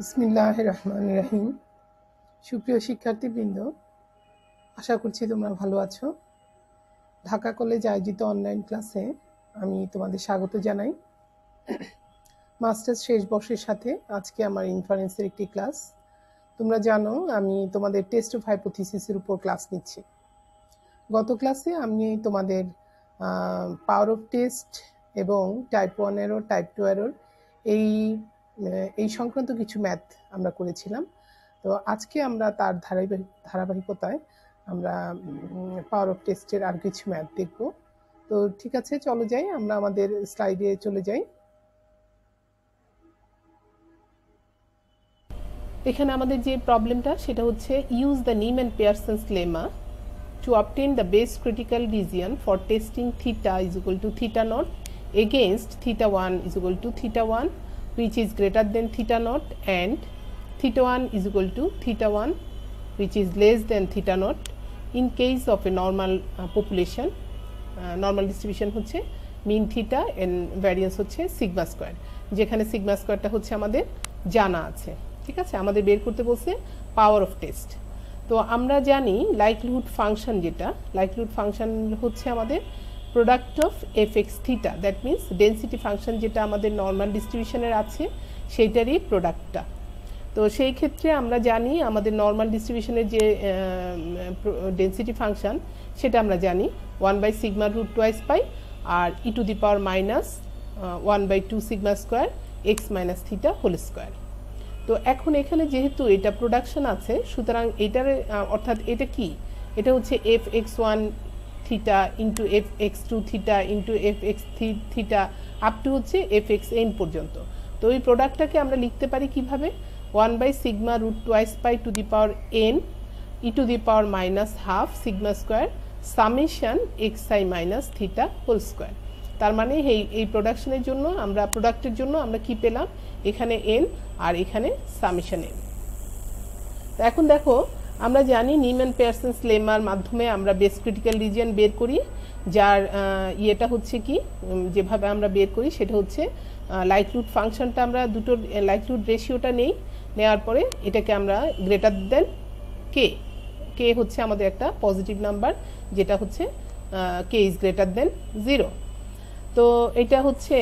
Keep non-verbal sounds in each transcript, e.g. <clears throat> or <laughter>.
বিসমিল্লাহ রহমান রহিম সুপ্রিয় শিক্ষার্থীবৃন্দ আশা করছি তোমরা ভালো আছো ঢাকা কলেজ আয়োজিত অনলাইন ক্লাসে আমি তোমাদের স্বাগত জানাই মাস্টার্স শেষ বর্ষের সাথে আজকে আমার ইনফারেন্সের একটি ক্লাস তোমরা জানো আমি তোমাদের টেস্ট অফ হাইপোথিসিসের উপর ক্লাস নিচ্ছি গত ক্লাসে আমি তোমাদের পাওয়ার অফ টেস্ট এবং type one error type two error এই মানে এই সংক্রান্ত কিছু ম্যাথ আমরা করেছিলাম তো আজকে আমরা তার ধারাবাহিক ধারাবাহিকতায় আমরা পাওয়ার অফ টেস্টের আর কিছু ম্যাথ দেখব তো ঠিক আছে চলো যাই আমরা আমাদের স্লাইডে চলে যাই এখানে আমাদের যে প্রবলেমটা সেটা হচ্ছে use the Neyman and Pearson's lemma to obtain the best critical region for testing theta is equal to theta naught against theta one is equal to theta one which is greater than theta naught and theta 1 is equal to theta 1 which is less than theta naught in case of a normal uh, population uh, normal distribution hoche mean theta and variance hoche sigma square jekhane sigma square ta hoche amader jana ache thik ache amader ber korte bolche power of test to amra jani likelihood function jeta likelihood function hoche amader product of f x theta that means density function যেটা আমাদের normal ডিস্ট্রিবিউশনের আছে সেইটারই প্রোডাক্টটা তো সেই ক্ষেত্রে আমরা জানি আমাদের নর্মাল ডিস্ট্রিবিউশনের যে ডেন্সিটি ফাংশন সেটা আমরা জানি one by sigma root twice pi আর e to the power minus one by two sigma square x minus theta whole square তো এখন এখানে যেহেতু এটা প্রোডাকশন আছে সুতরাং এটার অর্থাৎ এটা কি এটা হচ্ছে f x one theta into f x two theta into f x three theta up to হচ্ছে এফ এক্স এন পর্যন্ত তো ওই প্রোডাক্টটাকে আমরা লিখতে পারি কিভাবে one by sigma root twice by to the power n e to the power minus half sigma square summation x i minus theta whole square তার মানে এই এই প্রোডাকশনের জন্য আমরা প্রোডাক্টের জন্য আমরা কি পেলাম এখানে এন আর এখানে সামেশান এন তো এখন দেখো আমরা জানি নিউম্যান পেয়ারসন্স লেমার মাধ্যমে আমরা বেস ক্রিটিক্যাল রিজিয়ন বের করি যার ইয়েটা হচ্ছে কি যেভাবে আমরা বের করি সেটা হচ্ছে লাইকলুড ফাংশনটা আমরা দুটোর লাইটলুড রেশিওটা নেই নেওয়ার পরে এটাকে আমরা গ্রেটার দেন কে কে হচ্ছে আমাদের একটা পজিটিভ নাম্বার যেটা হচ্ছে k is greater than zero তো এটা হচ্ছে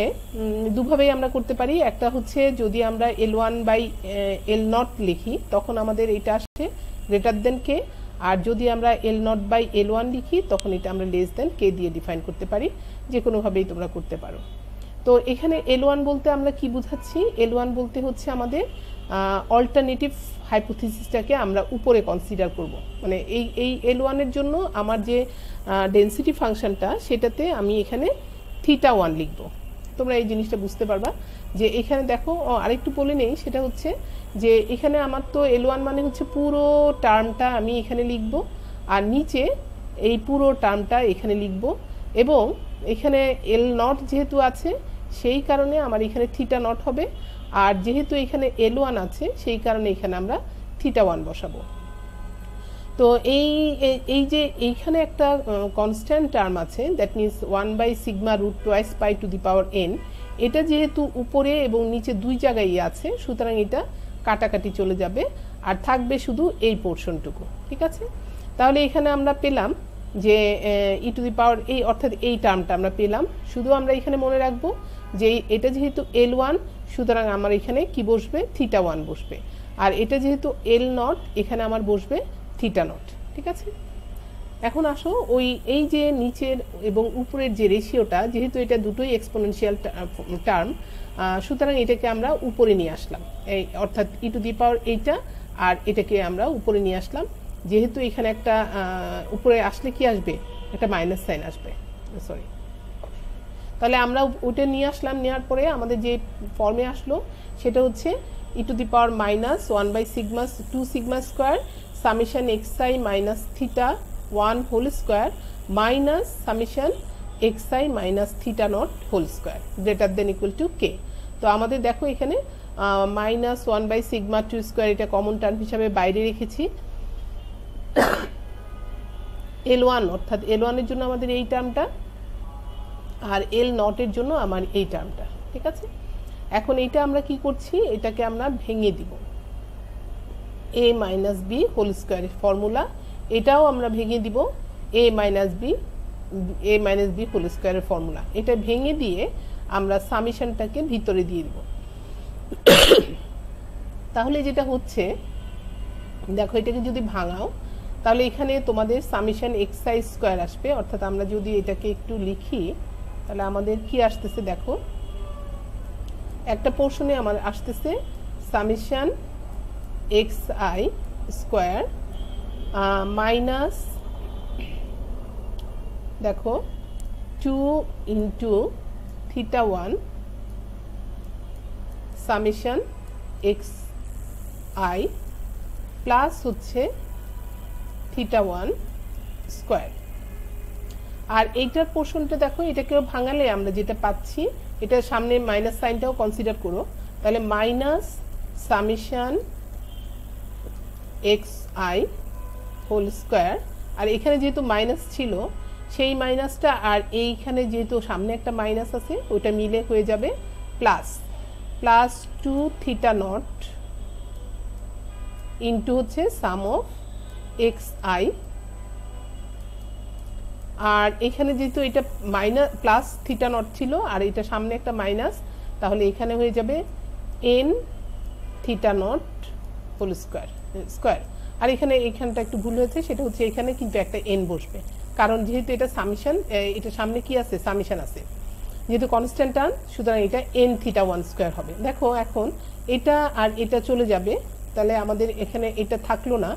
দুভাবেই আমরা করতে পারি একটা হচ্ছে যদি আমরা L one by L naught লিখি তখন আমাদের এটা গ্রেটার দেন কে আর যদি আমরা L not by L one লিখি তখন এটা আমরা লেস দেন কে দিয়ে ডিফাইন করতে পারি যে কোনোভাবেই তোমরা করতে পারো তো এখানে এল ওয়ান বলতে আমরা কি বুঝাচ্ছি এল ওয়ান বলতে হচ্ছে আমাদের অল্টারনেটিভ হাইপোথিসিসটাকে আমরা উপরে কনসিডার করব মানে এই এই এল ওয়ানের জন্য আমার যে ডেন্সিটি ফাংশনটা সেটাতে আমি এখানে থিটা ওয়ান লিখব তোমরা এই জিনিসটা বুঝতে পারবা যে এখানে দেখো আরেকটু বলে নেই সেটা হচ্ছে যে এখানে আমার তো এল ওয়ান মানে হচ্ছে পুরো টার্মটা আমি এখানে লিখব আর নিচে এই পুরো টার্মটা এখানে লিখব এবং এখানে এল নট যেহেতু আছে সেই কারণে আমার এখানে থিটা নট হবে আর যেহেতু এখানে এল ওয়ান আছে সেই কারণে এখানে আমরা থিটা ওয়ান বসাবো তো এই এই যে এইখানে একটা কনস্ট্যান্ট টার্ম আছে that means one by sigma root twice pi to the power n এটা যেহেতু উপরে এবং নিচে দুই জায়গায় আছে সুতরাং এটা কাটাকাটি চলে যাবে আর থাকবে শুধু এই পোর্শনটুকু ঠিক আছে তাহলে এখানে আমরা পেলাম যে ই টু দি পাওয়ার এই অর্থাৎ এই টার্মটা আমরা পেলাম শুধু আমরা এখানে মনে রাখবো যে এটা যেহেতু এল ওয়ান সুতরাং আমার এখানে কি বসবে থিটা ওয়ান বসবে আর এটা যেহেতু এল নট এখানে আমার বসবে থিটা নট ঠিক আছে এখন আসো ওই এই যে নিচের এবং উপরের যে রেশিওটা যেহেতু এটা দুটোই এক্সপোনেনশিয়াল টার্ম সুতরাং এটাকে আমরা উপরে নিয়ে আসলাম এই অর্থাৎ ই টু দি পাওয়ার এইটা আর এটাকে আমরা উপরে নিয়ে আসলাম যেহেতু এখানে একটা উপরে আসলে কি আসবে একটা মাইনাস সাইন আসবে সরি তাহলে আমরা ওইটা নিয়ে আসলাম নেওয়ার পরে আমাদের যে ফর্মে আসলো সেটা হচ্ছে e to the power minus one by sigmas two sigma square summation x i minus theta one whole square minus summation x i minus theta naught whole square greater than equal to k তো আমাদের দেখো এখানে minus one by sigma two square এটা common term হিসাবে বাইরে রেখেছি L one অর্থাৎ এল ওয়ানের জন্য আমাদের এই টার্মটা আর এল নটের জন্য আমার এই টার্মটা ঠিক আছে এখন এইটা আমরা কি করছি এটাকে আমরা ভেঙে দিব এ মাইনাস বি হোল স্কোয়ারের ফর্মুলা এটাও আমরা ভেঙে দিব a minus b a minus b whole স্কোয়ারের ফর্মুলা এটা ভেঙে দিয়ে আমরা সামিশানটাকে ভিতরে দিয়ে দিব তাহলে যেটা হচ্ছে দেখো এটাকে যদি ভাঙাও তাহলে এখানে তোমাদের সামিশান এক্সাইজ স্কোয়ার আসবে অর্থাৎ আমরা যদি এটাকে একটু লিখি তাহলে আমাদের কি আসতেছে দেখো একটা পোর্শনে আমার আসতেছে summation x i square minus দেখো two into theta one summation x i plus হচ্ছে থিটা ওয়ান স্কোয়ার আর এইটার পোর্শনটা দেখো এটাকেও ভাঙালে আমরা যেটা পাচ্ছি এটা সামনে মাইনাস সাইনটাও কনসিডার করো তাহলে minus summation x i whole square আর এখানে যেহেতু মাইনাস ছিল সেই মাইনাসটা আর এইখানে যেহেতু সামনে একটা মাইনাস আছে ওটা মিলে হয়ে যাবে plus plus two theta naught into হচ্ছে সাম অফ এক্স আই আর এখানে যেহেতু এটা মাইনাস প্লাস থিটা নট ছিল আর এটা সামনে একটা মাইনাস তাহলে এখানে হয়ে যাবে n theta naught whole square square আর এখানে এইখানটা একটু ভুল হয়েছে সেটা হচ্ছে এখানে কিন্তু একটা এন বসবে কারণ যেহেতু এটা সামিশন এটা সামনে কি আছে সামিশন আছে যেহেতু কনস্ট্যান্ট টান সুতরাং এটা এন থিটা ওয়ান স্কোয়ার হবে দেখো এখন এটা আর এটা চলে যাবে তাহলে আমাদের এখানে এটা থাকলো না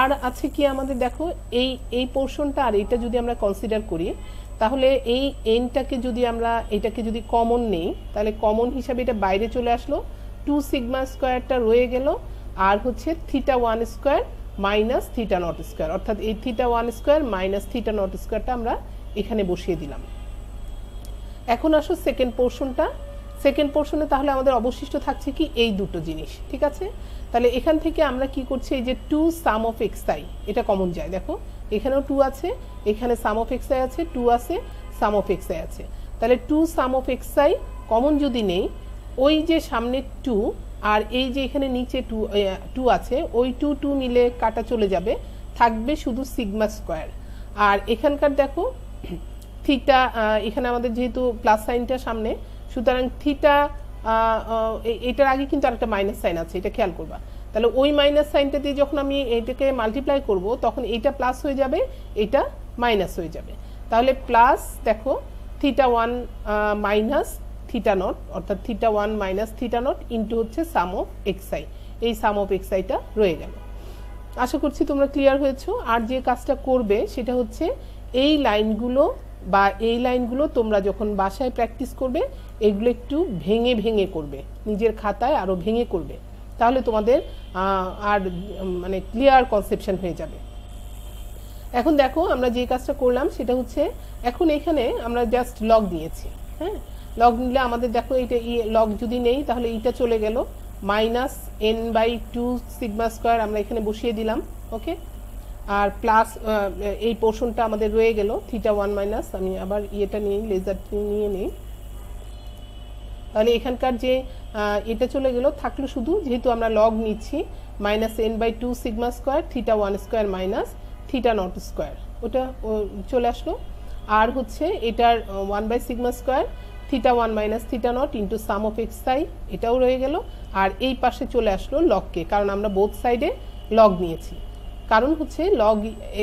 আর আছে কি আমাদের দেখো এই এই পোর্শনটা আর এটা যদি আমরা কনসিডার করি তাহলে এই এনটাকে যদি আমরা এটাকে যদি কমন নেই তাহলে কমন হিসাবে এটা বাইরে চলে আসলো টু সিগমা স্কোয়ারটা রয়ে গেল আর হচ্ছে theta one square minus theta naught square অর্থাৎ এই theta one square minus theta naught স্কোয়ারটা আমরা এখানে বসিয়ে দিলাম এখন আসো সেকেন্ড পোর্শনটা সেকেন্ড পোর্শনে তাহলে আমাদের অবশিষ্ট থাকছে কি এই দুটো জিনিস ঠিক আছে তাহলে এখান থেকে আমরা কি করছি এই যে টু সাম অফ এক্সাই এটা কমন যায় দেখো এখানেও টু আছে এখানে সাম অফ এক্সাই আছে টু আছে সাম অফ এক্সাই আছে তাহলে two sum of x i common যদি নেই ওই যে সামনে টু আর এই যে এখানে নিচে টু টু আছে ওই টু টু মিলে কাটা চলে যাবে থাকবে শুধু সিগমা স্কোয়ার আর এখানকার দেখো থিটা এখানে আমাদের যেহেতু প্লাস সাইনটা সামনে সুতরাং থিটা এটার আগে কিন্তু আরেকটা মাইনাস সাইন আছে এটা খেয়াল করবা তাহলে ওই মাইনাস সাইনটা দিয়ে যখন আমি এটাকে মাল্টিপ্লাই করব তখন এইটা প্লাস হয়ে যাবে এটা মাইনাস হয়ে যাবে তাহলে প্লাস দেখো theta one minus theta not অর্থাৎ theta one minus theta naught into হচ্ছে সাম অফ এক্সাই এই সাম অফ এক্সাইটা রয়ে গেল আশা করছি তোমরা ক্লিয়ার হয়েছো আর যে কাজটা করবে সেটা হচ্ছে এই লাইনগুলো বা এই লাইনগুলো তোমরা যখন বাসায় প্র্যাকটিস করবে এগুলো একটু ভেঙে ভেঙে করবে নিজের খাতায় আরও ভেঙে করবে তাহলে তোমাদের আর মানে ক্লিয়ার কনসেপশন হয়ে যাবে এখন দেখো আমরা যে কাজটা করলাম সেটা হচ্ছে এখন এখানে আমরা জাস্ট লগ দিয়েছি হ্যাঁ লগ নিলে আমাদের দেখো এটা লগ যদি নেই তাহলে এইটা চলে গেল minus n by two sigma square আমরা এখানে বসিয়ে দিলাম ওকে আর প্লাস এই পোর্শনটা আমাদের রয়ে গেল থিটা ওয়ান মাইনাস আমি আবার ইয়েটা নিয়ে লেজারটি নিয়ে নিই তাহলে এখানকার যে এটা চলে গেল থাকলো শুধু যেহেতু আমরা লগ নিচ্ছি minus n by two sigma square theta one square minus theta naught square ওটা চলে আসলো আর হচ্ছে এটার one by sigma square theta one minus theta naught into sum of x i এটাও রয়ে গেল আর এই পাশে চলে আসলো লগকে কারণ আমরা বোথ সাইডে লগ নিয়েছি কারণ হচ্ছে log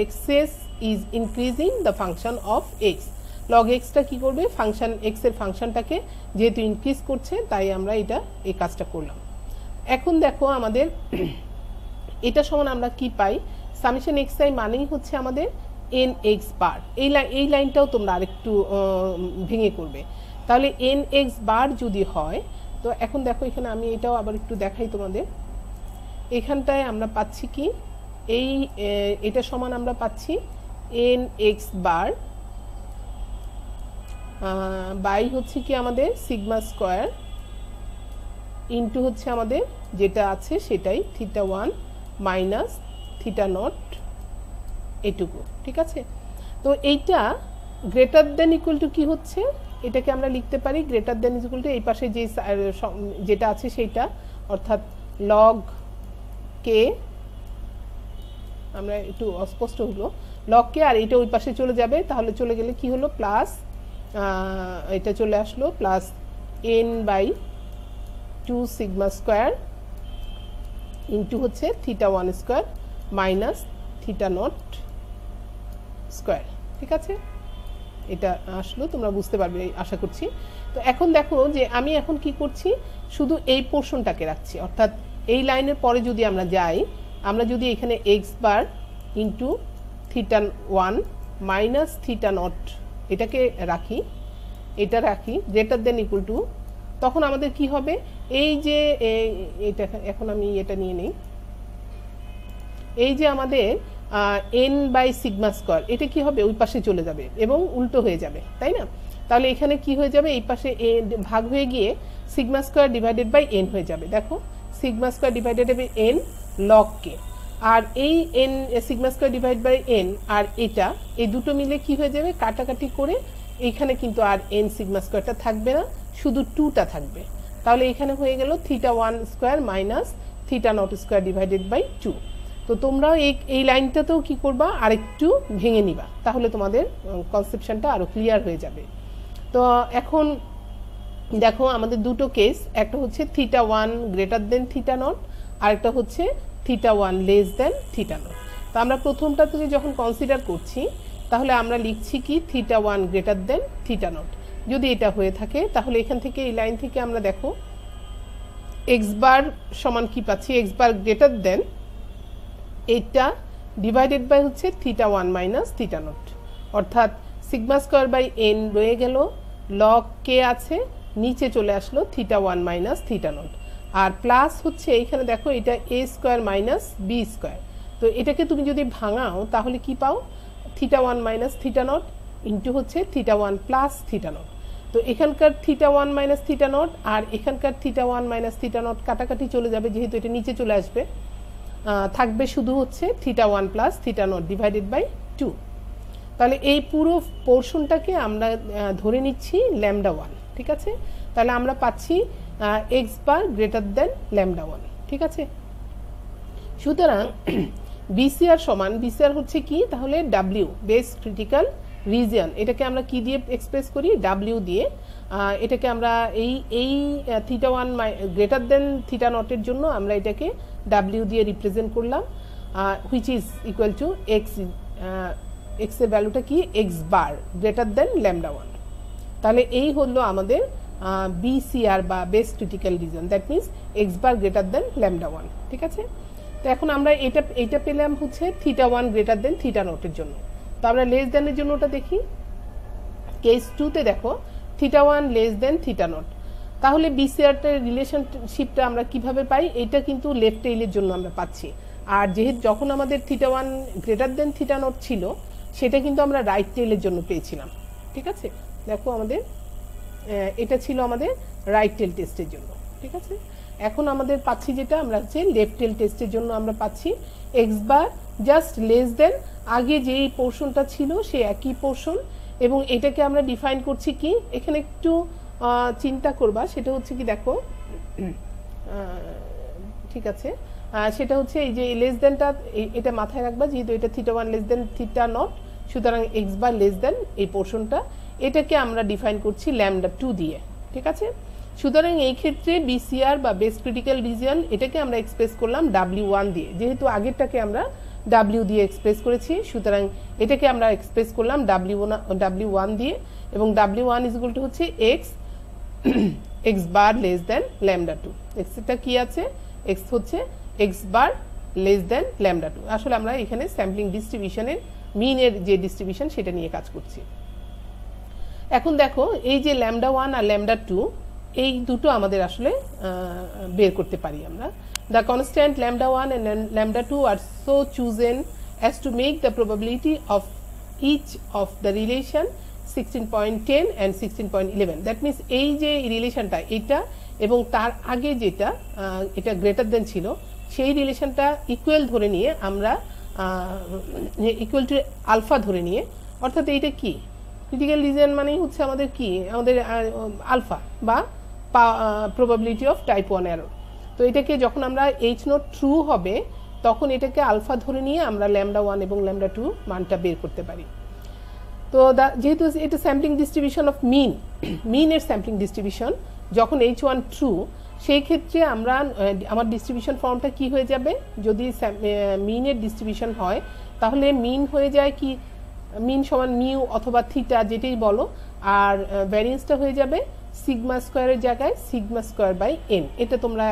x is is increasing the function of x log এক্সটা কী করবে ফাংশান এক্সের ফাংশানটাকে যেহেতু ইনক্রিজ করছে তাই আমরা এটা এই কাজটা করলাম এখন দেখো আমাদের এটা সমান আমরা কি পাই সামিশন এক্স আই মানেই হচ্ছে আমাদের এন এক্স বার এই এই লাইনটাও তোমরা আরেকটু ভেঙে করবে তাহলে এন এক্স বার যদি হয় তো এখন দেখো এখানে আমি এটাও আবার একটু দেখাই তোমাদের এখানটায় আমরা পাচ্ছি কি এই এটা সমান আমরা পাচ্ছি এন এক্স বার বাই হচ্ছে কি আমাদের সিগমা স্কোয়ার ইন্টু হচ্ছে আমাদের যেটা আছে সেটাই theta one minus theta naught এটুকু ঠিক আছে তো এইটা গ্রেটার দেন ইকুয়াল টু কী হচ্ছে এটাকে আমরা লিখতে পারি গ্রেটার দেন ইজ এই পাশে যে যেটা আছে সেইটা অর্থাৎ লগ কে আমরা একটু অস্পষ্ট হলো লগ কে আর এটা ওই পাশে চলে যাবে তাহলে চলে গেলে কি হলো প্লাস এটা চলে আসলো plus n by two sigma square into হচ্ছে theta one square minus theta naught square ঠিক আছে এটা আসলো তোমরা বুঝতে পারবে আশা করছি তো এখন দেখো যে আমি এখন কি করছি শুধু এই পোর্শনটাকে রাখছি অর্থাৎ এই লাইনের পরে যদি আমরা যাই আমরা যদি এখানে x bar into theta one minus theta naught এটাকে রাখি এটা রাখি গ্রেটার দেন ইকুয়াল টু তখন আমাদের কি হবে এই যে এটা এখন আমি এটা নিয়ে নিই এই যে আমাদের এন বাই সিগমা স্কোয়ার এটা কি হবে ওই পাশে চলে যাবে এবং উল্টো হয়ে যাবে তাই না তাহলে এখানে কি হয়ে যাবে এই পাশে এ ভাগ হয়ে গিয়ে sigma square divided by n হয়ে যাবে দেখো সিগমা স্কোয়ার ডিভাইডেড হবে এন লক কে আর এই n sigma square divide by n আর এটা এই দুটো মিলে কি হয়ে যাবে কাটাকাটি করে এইখানে কিন্তু আর এন সিগমা স্কোয়ারটা থাকবে না শুধু টুটা থাকবে তাহলে এখানে হয়ে গেল theta one square minus theta naught square divided by two তো তোমরাও এই এই লাইনটাতেও কী করবা আরেকটু ভেঙে নিবা তাহলে তোমাদের কনসেপশনটা আরও ক্লিয়ার হয়ে যাবে তো এখন দেখো আমাদের দুটো কেস একটা হচ্ছে theta one greater than theta naught আরেকটা হচ্ছে theta one less than theta not তো আমরা প্রথমটা থেকে যখন কনসিডার করছি তাহলে আমরা লিখছি কি theta one greater than theta naught যদি এটা হয়ে থাকে তাহলে এখান থেকে এই লাইন থেকে আমরা দেখো এক্স বার সমান কি পাচ্ছি এক্স বার গ্রেটার দেন এইটা ডিভাইডেড বাই হচ্ছে theta one minus theta not অর্থাৎ সিগমা স্কোয়ার বাই এন রয়ে গেল লক কে আছে নিচে চলে আসলো theta one minus theta not আর প্লাস হচ্ছে এইখানে দেখো এটা a square minus b square তো এটাকে তুমি যদি ভাঙাও তাহলে কি পাও theta one minus theta naught into হচ্ছে theta one plus theta not তো এখানকার theta one minus theta not আর এখানকার theta one minus theta naught কাটাকাটি চলে যাবে যেহেতু এটা নিচে চলে আসবে থাকবে শুধু হচ্ছে theta one plus theta not divided by two তাহলে এই পুরো পোর্শনটাকে আমরা ধরে নিচ্ছি ল্যামডা ওয়ান ঠিক আছে তাহলে আমরা পাচ্ছি x bar greater than lambda one ঠিক আছে সুতরাং বিসিআর <clears throat> সমান বিসিআর হচ্ছে কি তাহলে ডাব্লিউ বেস ক্রিটিক্যাল রিজিয়ন এটাকে আমরা কি দিয়ে এক্সপ্রেস করি ডাব্লিউ দিয়ে এটাকে আমরা এই এই theta one greater than theta নটের জন্য আমরা এটাকে ডাব্লিউ দিয়ে রিপ্রেজেন্ট করলাম আর which is equal to x এক্সের ভ্যালুটা কি x bar greater than lambda one তাহলে এই হলো আমাদের বিসিআর বা best critical region that means x bar greater than lambda one ঠিক আছে তো এখন আমরা এটা এটা পেলাম হচ্ছে theta one greater than theta নোটের জন্য তো আমরা লেস দেনের জন্য ওটা দেখি কেস টুতে দেখো theta one less than theta naught তাহলে বিসিআরটার রিলেশনশিপটা আমরা কিভাবে পাই এটা কিন্তু লেফট এইলের জন্য আমরা পাচ্ছি আর যেহেতু যখন আমাদের theta one greater than theta naught ছিল সেটা কিন্তু আমরা রাইট টেইলের জন্য পেয়েছিলাম ঠিক আছে দেখো আমাদের এটা ছিল আমাদের রাইট টেল টেস্টের জন্য ঠিক আছে এখন আমাদের পাচ্ছি যেটা আমরা হচ্ছে লেফট টেল টেস্টের জন্য আমরা পাচ্ছি x bar just less than আগে যেই পোর্শনটা ছিল সে একই পোর্শন এবং এটাকে আমরা ডিফাইন করছি কি এখানে একটু চিন্তা করবা সেটা হচ্ছে কি দেখো ঠিক আছে সেটা হচ্ছে এই যে লেস দেনটা এটা মাথায় রাখবা যেহেতু এটা theta one less than theta naught সুতরাং এক্স বা লেস দেন এই পোর্শনটা এটাকে আমরা ডিফাইন করছি ল্যামডা টু দিয়ে ঠিক আছে সুতরাং এই ক্ষেত্রে বিসিআর বা বেস ক্রিটিক্যাল রিজিয়ন এটাকে আমরা এক্সপ্রেস করলাম ডাব্লিউ ওয়ান দিয়ে যেহেতু আগেরটাকে আমরা ডাব্লিউ দিয়ে এক্সপ্রেস করেছি সুতরাং এটাকে আমরা এক্সপ্রেস করলাম ডাব্লিউ ডাব্লিউ ওয়ান দিয়ে এবং ডাব্লিউ ওয়ান ইজগুল হচ্ছে x x bar less than lambda two এক্সটা কী আছে x হচ্ছে x bar less than lambda two আসলে আমরা এখানে স্যাম্পলিং ডিস্ট্রিবিউশনের মিনের যে ডিস্ট্রিবিউশন সেটা নিয়ে কাজ করছি এখন দেখো এই যে ল্যামডা ওয়ান আর ল্যামডা টু এই দুটো আমাদের আসলে বের করতে পারি আমরা the constant lambda one and lambda two are so chosen as to make the probability of each of the relation sixteen point ten and sixteen point eleven that means এই যে রিলেশনটা এটা এবং তার আগে যেটা এটা গ্রেটার দেন ছিল সেই রিলেশনটা ইকুয়াল ধরে নিয়ে আমরা ইকুয়াল টু আলফা ধরে নিয়ে অর্থাৎ এইটা কি ক্রিটিক্যাল রিজন মানেই হচ্ছে আমাদের কি আমাদের আলফা বা probability of type one error তো এটাকে যখন আমরা এইচ নোট ট্রু হবে তখন এটাকে আলফা ধরে নিয়ে আমরা ল্যামডা ওয়ান এবং ল্যামডা টু মানটা বের করতে পারি তো যেহেতু এটা স্যাম্পলিং ডিস্ট্রিবিউশন অফ মিন মিনের স্যাম্পলিং ডিস্ট্রিবিউশন যখন এইচ ওয়ান ট্রু সেই ক্ষেত্রে আমরা আমার ডিস্ট্রিবিউশন ফর্মটা কি হয়ে যাবে যদি মিনের ডিস্ট্রিবিউশন হয় তাহলে মিন হয়ে যায় কি মিন সমান মিউ অথবা থিটা যেটাই বলো আর ভ্যারিয়েন্সটা হয়ে যাবে সিগমা স্কোয়ারের জায়গায় সিগমা স্কোয়ার বাই এন এটা তোমরা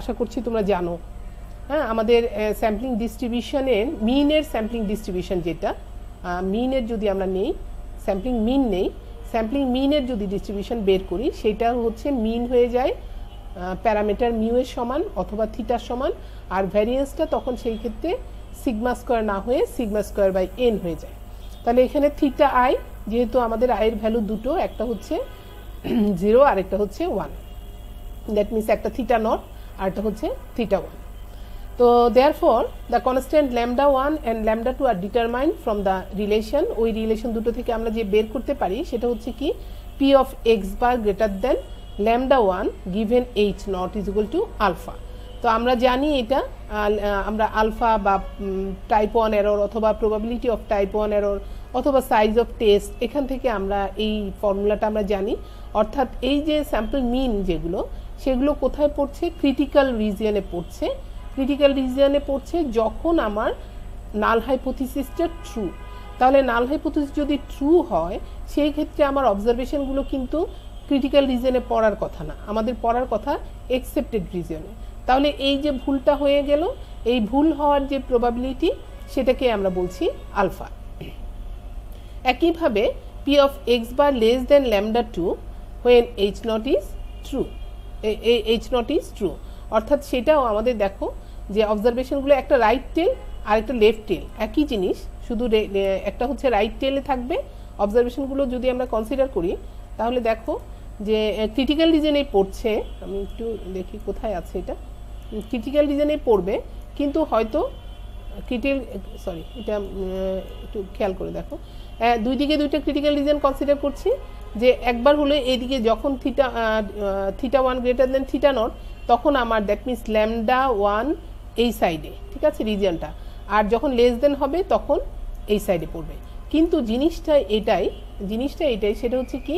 আশা করছি তোমরা জানো হ্যাঁ আমাদের স্যাম্পলিং ডিস্ট্রিবিউশনের মিনের স্যাম্পলিং ডিস্ট্রিবিউশন যেটা মিনের যদি আমরা নেই স্যাম্পলিং মিন নেই স্যাম্পলিং মিনের যদি ডিস্ট্রিবিউশন বের করি সেটা হচ্ছে মিন হয়ে যায় প্যারামিটার মিউয়ের সমান অথবা থিটার সমান আর ভ্যারিয়েন্সটা তখন সেই ক্ষেত্রে সিগমা স্কোয়ার না হয়ে সিগমা স্কোয়ার বাই এন হয়ে যায় তাহলে এখানে থিটা আই যেহেতু আমাদের আয়ের ভ্যালু দুটো একটা হচ্ছে জিরো <clears throat> আরেকটা হচ্ছে ওয়ান দ্যাট মিনস একটা থিটা নট আর একটা হচ্ছে theta one So therefore the constant lambda 1 and lambda 2 are determined from the relation ওই রিলেশন দুটো থেকে আমরা যে বের করতে পারি সেটা হচ্ছে কি p of x bar greater than lambda 1 given h not is equal to alpha তো আমরা জানি এটা আমরা আলফা বা টাইপ ওয়ান এরর অথবা probability of type one error অথবা সাইজ অফ টেস্ট এখান থেকে আমরা এই ফর্মুলাটা আমরা জানি অর্থাৎ এই যে স্যাম্পল মিন যেগুলো সেগুলো কোথায় পড়ছে ক্রিটিক্যাল রিজিয়নে পড়ছে ক্রিটিক্যাল রিজনে পড়ছে যখন আমার নাল হাইপোথিসিসটা ট্রু তাহলে নাল হাইপোথিস যদি ট্রু হয় সেই ক্ষেত্রে আমার অবজারভেশনগুলো কিন্তু ক্রিটিক্যাল রিজনে পড়ার কথা না আমাদের পড়ার কথা এক্সেপ্টেড রিজনে তাহলে এই যে ভুলটা হয়ে গেল এই ভুল হওয়ার যে প্রবাবিলিটি সেটাকে আমরা বলছি আলফা একইভাবে P of x bar less than lambda two when H not is true H not is true অর্থাৎ সেটাও আমাদের দেখো যে অবজারভেশনগুলো একটা রাইট টেল আর একটা লেফট টেল একই জিনিস শুধু একটা হচ্ছে রাইট টেলে থাকবে অবজারভেশনগুলো যদি আমরা কনসিডার করি তাহলে দেখো যে ক্রিটিক্যাল রিজনে পড়ছে আমি একটু দেখি কোথায় আছে এটা ক্রিটিক্যাল রিজনে পড়বে কিন্তু হয়তো ক্রিটিক সরি এটা একটু খেয়াল করে দেখো দুই দিকে দুইটা ক্রিটিক্যাল রিজন কনসিডার করছি যে একবার হলে এইদিকে যখন theta theta one greater than theta naught তখন আমার দ্যাট মিনস ল্যামডা ওয়ান এই সাইডে ঠিক আছে রিজিয়নটা আর যখন লেস দেন হবে তখন এই সাইডে পড়বে কিন্তু জিনিসটা এটাই জিনিসটা এটাই সেটা হচ্ছে কি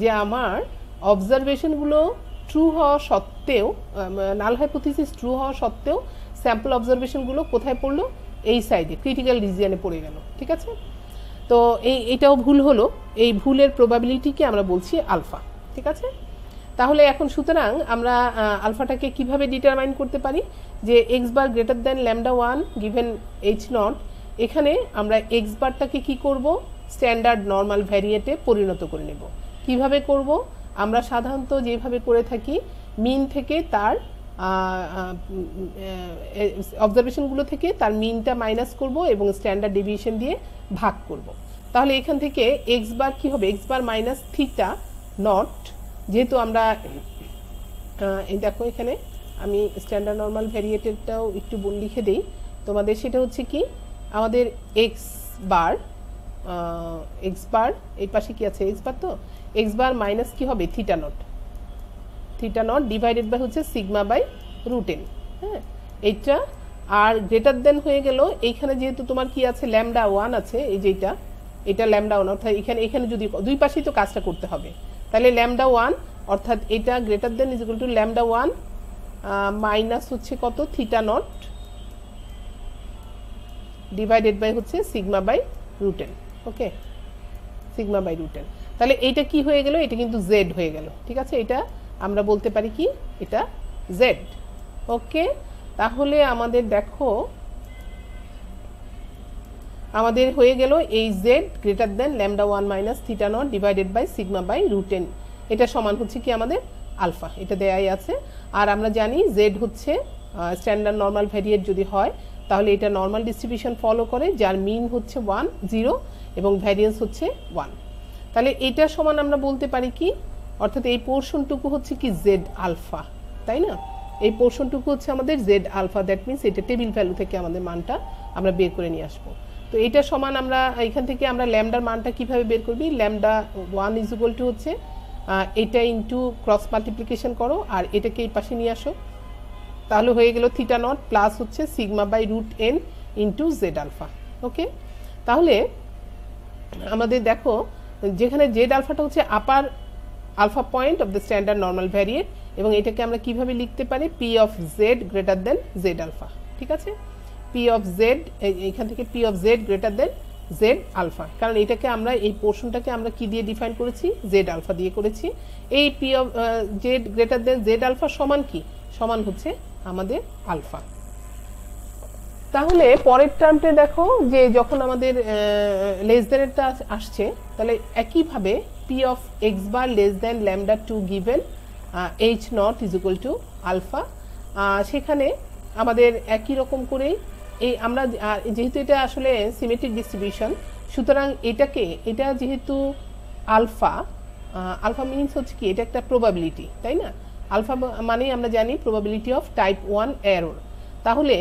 যে আমার অবজারভেশনগুলো ট্রু হওয়া সত্ত্বেও নাল হাইপোথিসিস ট্রু হওয়া সত্ত্বেও স্যাম্পল অবজারভেশনগুলো কোথায় পড়লো এই সাইডে ক্রিটিক্যাল রিজিয়নে পড়ে গেল ঠিক আছে তো এই এটাও ভুল হলো এই ভুলের প্রবাবিলিটিকে আমরা বলছি আলফা ঠিক আছে তাহলে এখন সুতরাং আমরা আলফাটাকে কিভাবে ডিটারমাইন করতে পারি যে x bar greater than lambda one given H naught এখানে আমরা এক্স বারটাকে কী করবো স্ট্যান্ডার্ড নর্মাল ভ্যারিয়েটে পরিণত করে নেব কিভাবে করব আমরা সাধারণত যেভাবে করে থাকি মিন থেকে তার অবজারভেশনগুলো থেকে তার মিনটা মাইনাস করব এবং স্ট্যান্ডার্ড ডেভিয়েশন দিয়ে ভাগ করব তাহলে এখান থেকে এক্স বার কী হবে x bar minus theta naught যেহেতু আমরা এই দেখো এখানে আমি স্ট্যান্ডার্ড নর্মাল ভ্যারিয়েটেডটাও একটু বোন লিখে দিই তোমাদের সেটা হচ্ছে কি আমাদের এক্স বার এক্স বার এই পাশে কি আছে এক্স বার তো এক্স বার মাইনাস কী হবে theta not theta not divided by হচ্ছে সিগমা বাই রুটেন হ্যাঁ এইটা আর গ্রেটার দেন হয়ে গেল এইখানে যেহেতু তোমার কি আছে ল্যামডা ওয়ান আছে এই যেটা এটা ল্যামডা ওয়ান অর্থাৎ এখানে এখানে যদি দুই পাশেই তো কাজটা করতে হবে তাহলে ল্যামডা ওয়ান অর্থাৎ এটা greater than is equal to lambda one minus হচ্ছে কত থিটা নট ডিভাইডেড বাই হচ্ছে sigma by root n okay sigma by root n তাহলে এইটা কি হয়ে গেল এটা কিন্তু জেড হয়ে গেল ঠিক আছে এটা আমরা বলতে পারি কি এটা জেড ওকে তাহলে আমাদের দেখো আমাদের হয়ে গেল এই Z greater than lambda one minus theta not divided by sigma by root n এটা সমান হচ্ছে কি আমাদের আলফা এটা দেয়াই আছে আর আমরা জানি জেড হচ্ছে স্ট্যান্ডার্ড নর্মাল ভ্যারিয়েট যদি হয় তাহলে এটা নর্মাল ডিস্ট্রিবিউশন ফলো করে যার মিন হচ্ছে ওয়ান জিরো এবং ভ্যারিয়েন্স হচ্ছে ওয়ান তাহলে এটা সমান আমরা বলতে পারি কি অর্থাৎ এই পোর্শনটুকু হচ্ছে কি জেড আলফা তাই না এই পোর্শনটুকু হচ্ছে আমাদের জেড আলফা দ্যাট মিনস এটা টেবিল ভ্যালু থেকে আমাদের মানটা আমরা বের করে নিয়ে আসবো তো এটা সমান আমরা এখান থেকে আমরা ল্যামডার মানটা কিভাবে বের করবি lambda one is equal to হচ্ছে এটা ইন্টু ক্রস মাল্টিপ্লিকেশন করো আর এটাকে এই পাশে নিয়ে আসো তাহলে হয়ে গেল থিটা নট প্লাস হচ্ছে sigma by root N into Z alpha okay তাহলে আমাদের দেখো যেখানে জেড আলফাটা হচ্ছে upper alpha point of the standard normal variate এবং এটাকে আমরা কিভাবে লিখতে পারি P of Z greater than Z alpha ঠিক আছে পি অফ জেড এইখান থেকে P of Z greater than Z alpha কারণ এটাকে আমরা এই পোর্শনটাকে আমরা কি দিয়ে ডিফাইন করেছি জেড আলফা দিয়ে করেছি এই P of Z greater than Z alpha সমান কি সমান হচ্ছে আমাদের আলফা তাহলে পরের টার্মটে দেখো যে যখন আমাদের লেস দ্যানেরটা আসছে তাহলে একইভাবে P of X bar less than lambda two given H not is equal to alpha সেখানে আমাদের একই রকম করেই এই আমরা যেহেতু এটা আসলে সিমেট্রিক ডিস্ট্রিবিউশন সুতরাং এটাকে এটা যেহেতু আলফা আলফা মিনস হচ্ছে কি এটা একটা প্রবাবিলিটি তাই না আলফা মানেই আমরা জানি probability of type one error তাহলে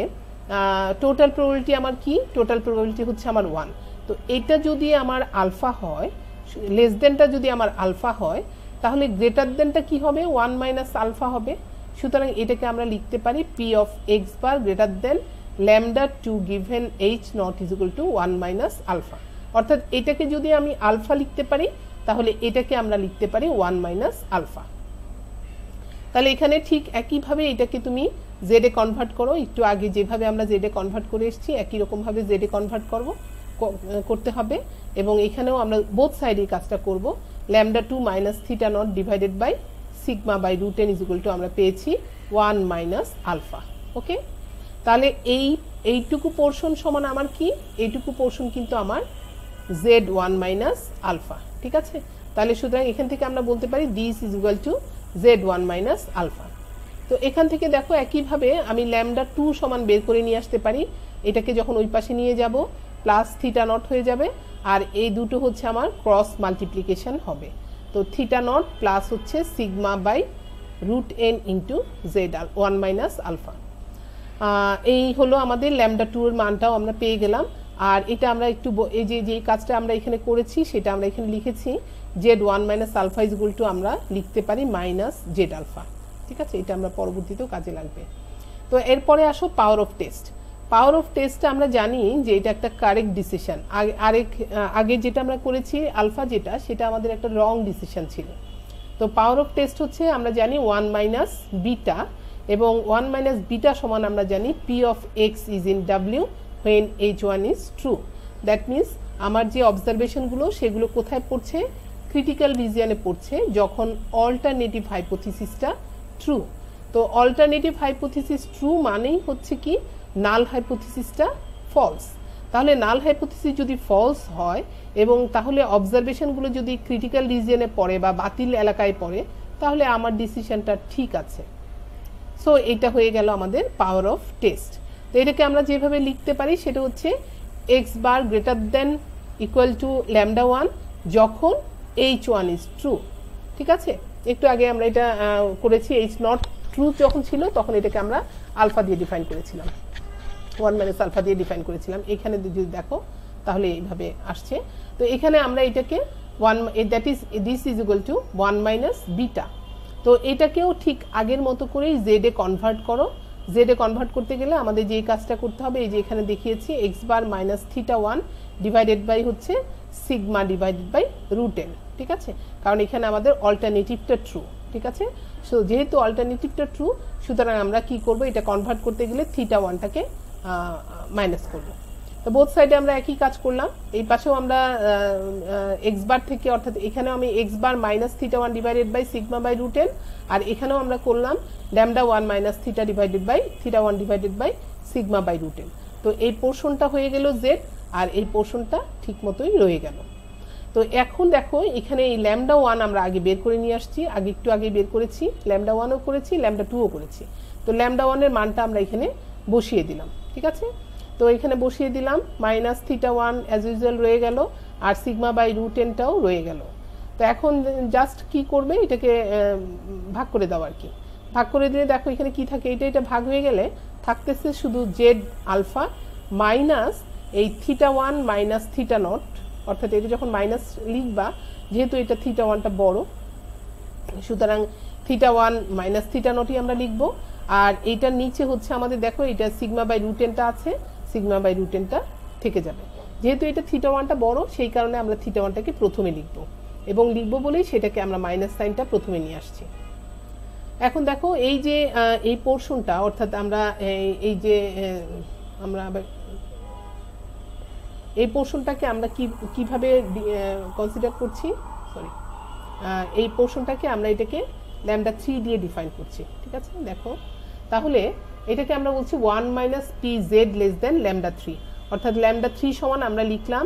টোটাল প্রবাবিলিটি আমার কি টোটাল প্রবাবিলিটি হচ্ছে আমার ওয়ান তো এটা যদি আমার আলফা হয় লেস দেনটা যদি আমার আলফা হয় তাহলে গ্রেটার দেনটা কি হবে ওয়ান মাইনাস আলফা হবে সুতরাং এটাকে আমরা লিখতে পারি P of X bar greater than lambda two given H not is equal to one minus alpha অর্থাৎ এটাকে যদি আমি আলফা লিখতে পারি তাহলে এটাকে আমরা লিখতে পারি ওয়ান মাইনাস আলফা তাহলে এখানে ঠিক একইভাবে এটাকে তুমি জেডে কনভার্ট করো একটু আগে যেভাবে আমরা জেডে কনভার্ট করে এসেছি একই রকমভাবে জেডে কনভার্ট করব করতে হবে এবং এখানেও আমরা বোথ সাইডেই কাজটা করব lambda two minus theta not divided by sigma by root N N is to আমরা পেয়েছি ওয়ান মাইনাস আলফা ওকে তাহলে এই এইটুকু পোর্শন সমান আমার কি এইটুকু পোর্শন কিন্তু আমার জেড ওয়ান মাইনাস আলফা ঠিক আছে তাহলে সুতরাং এখান থেকে আমরা বলতে পারি this is equal to Z one minus alpha তো এখান থেকে দেখো একইভাবে আমি ল্যামডা টু সমান বের করে নিয়ে আসতে পারি এটাকে যখন ওই পাশে নিয়ে যাব প্লাস থিটা নট হয়ে যাবে আর এই দুটো হচ্ছে আমার ক্রস মাল্টিপ্লিকেশান হবে তো থিটা নট প্লাস হচ্ছে sigma by root N into Z one minus alpha এই হলো আমাদের ল্যামডা টু এর মানটাও আমরা পেয়ে গেলাম আর এটা আমরা একটু এই যে যেই কাজটা আমরা এখানে করেছি সেটা আমরা এখানে লিখেছি Z one minus alpha is to আমরা লিখতে পারি মাইনাস জেড আলফা ঠিক আছে এটা আমরা পরবর্তীতেও কাজে লাগবে তো এরপরে আসো power of test power of টেস্টটা আমরা জানি যে এটা একটা কারেক্ট ডিসিশন আরেক আগে যেটা আমরা করেছি আলফা যেটা সেটা আমাদের একটা রং ডিসিশন ছিল তো পাওয়ার অফ টেস্ট হচ্ছে আমরা জানি ওয়ান মাইনাস বিটা এবং ওয়ান মাইনাস বিটা সমান আমরা জানি P of X is in W when H one is true that means আমার যে অবজারভেশনগুলো সেগুলো কোথায় পড়ছে ক্রিটিক্যাল রিজিয়নে পড়ছে যখন অল্টারনেটিভ হাইপোথিসিসটা ট্রু তো অল্টারনেটিভ হাইপোথিসিস ট্রু মানেই হচ্ছে কি নাল হাইপোথিসিসটা ফলস তাহলে নাল হাইপোথিসিস যদি ফলস হয় এবং তাহলে অবজারভেশনগুলো যদি ক্রিটিক্যাল রিজিয়নে পড়ে বা বাতিল এলাকায় পড়ে তাহলে আমার ডিসিশনটা ঠিক আছে সো এটা হয়ে গেল আমাদের পাওয়ার অফ টেস্ট তো এটাকে আমরা যেভাবে লিখতে পারি সেটা হচ্ছে X bar greater than equal to lambda one যখন এইচ ওয়ান ইজ ট্রু ঠিক আছে একটু আগে আমরা এটা করেছি এইচ নট ট্রু যখন ছিল তখন এটাকে আমরা আলফা দিয়ে ডিফাইন করেছিলাম ওয়ান মাইনাস আলফা দিয়ে ডিফাইন করেছিলাম এখানে যদি দেখো তাহলে এইভাবে আসছে তো এখানে আমরা এটাকে one that is this is equal to one minus beta তো এটাকেও ঠিক আগের মতো করেই জেডে কনভার্ট করো জেডে কনভার্ট করতে গেলে আমাদের যে কাজটা করতে হবে এই যে এখানে দেখিয়েছি X bar minus theta one divided by হচ্ছে সিগমা ডিভাইডেড বাই রুট ঠিক আছে কারণ এখানে আমাদের অল্টারনেটিভটা ট্রু ঠিক আছে সো যেহেতু অল্টারনেটিভটা ট্রু সুতরাং আমরা কি করব এটা কনভার্ট করতে গেলে থিটা ওয়ানটাকে মাইনাস করবো তো বোথ সাইডে আমরা একই কাজ করলাম এই পাশেও আমরা এক্স বার থেকে অর্থাৎ এখানেও আমি X bar minus theta one divided by sigma by root N আর এখানেও আমরা করলাম lambda one minus theta divided by theta one divided by sigma by root N তো এই পোর্শনটা হয়ে গেল জেড আর এই পোর্শনটা ঠিক মতোই রয়ে গেল তো এখন দেখো এখানে এই ল্যামডা ওয়ান আমরা আগে বের করে নিয়ে আসছি আগে একটু আগে বের করেছি ল্যামডা ওয়ানও করেছি ল্যামডা টুও করেছি তো ল্যামডা ওয়ানের মানটা আমরা এখানে বসিয়ে দিলাম ঠিক আছে তো এখানে বসিয়ে দিলাম minus theta one as usual রয়ে গেল আর সিগমা বাই রু টেনটাও রয়ে গেল তো এখন জাস্ট কি করবে এটাকে ভাগ করে দাও আর কি ভাগ করে দিলে দেখো এখানে কি থাকে এটা এটা ভাগ হয়ে গেলে থাকতেছে শুধু জেড আলফা মাইনাস এই theta one minus theta not অর্থাৎ এটা যখন মাইনাস লিখবা যেহেতু এটা থিটা ওয়ানটা বড় সুতরাং থিটা ওয়ান মাইনাস থিটা নটই আমরা লিখব আর এটার নিচে হচ্ছে আমাদের দেখো এটা সিগমা বাই রুটেনটা আছে সিগমা বাই রুটেনটা থেকে যাবে যেহেতু এটা থিটা ওয়ানটা বড় সেই কারণে আমরা থিটা ওয়ানটাকে প্রথমে লিখব এবং লিখব বলেই সেটাকে আমরা মাইনাস সাইনটা প্রথমে নিয়ে আসছি এখন দেখো এই যে এই পোর্শনটা অর্থাৎ আমরা এই যে আমরা এই পোর্শনটাকে আমরা কি কিভাবে কনসিডার করছি সরি এই পোর্শনটাকে আমরা এটাকে ল্যামডা থ্রি দিয়ে ডিফাইন করছি ঠিক আছে দেখো তাহলে এটাকে আমরা বলছি one minus P Z less than lambda three অর্থাৎ ল্যামডা থ্রি সমান আমরা লিখলাম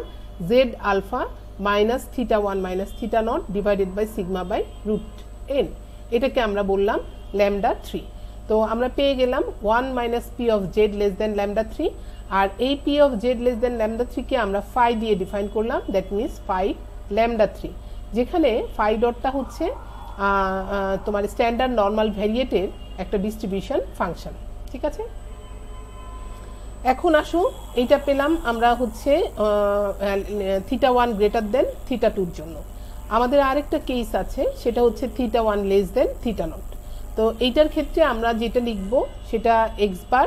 Z alpha minus theta one minus theta not divided by sigma by root N এটাকে আমরা বললাম ল্যামডা থ্রি তো আমরা পেয়ে গেলাম one minus P of Z less than lambda three আর এই P of Z less than lambda থ্রিকে আমরা ফাই দিয়ে ডিফাইন করলাম that means phi lambda three যেখানে ফাই ডটটা হচ্ছে তোমার স্ট্যান্ডার্ড নর্মাল ভ্যারিয়েটের একটা ডিস্ট্রিবিউশন ফাংশন ঠিক আছে এখন আসুন এইটা পেলাম আমরা হচ্ছে theta one greater than theta টুর জন্য আমাদের আরেকটা কেস আছে সেটা হচ্ছে theta one less than theta not তো এইটার ক্ষেত্রে আমরা যেটা লিখব সেটা X bar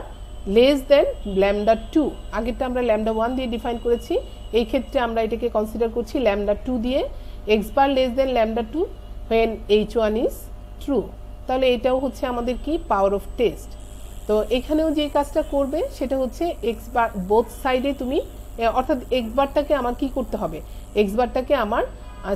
less than lambda two আগেরটা আমরা ল্যামডা ওয়ান দিয়ে ডিফাইন করেছি এই ক্ষেত্রে আমরা এটাকে কনসিডার করছি ল্যামডা টু দিয়ে X bar less than lambda two when H one is true তাহলে এটাও হচ্ছে আমাদের কি পাওয়ার অফ টেস্ট তো এখানেও যে কাজটা করবে সেটা হচ্ছে এক্স বার বোথ সাইডে তুমি অর্থাৎ এক্স বারটাকে আমার কি করতে হবে এক্স বারটাকে আমার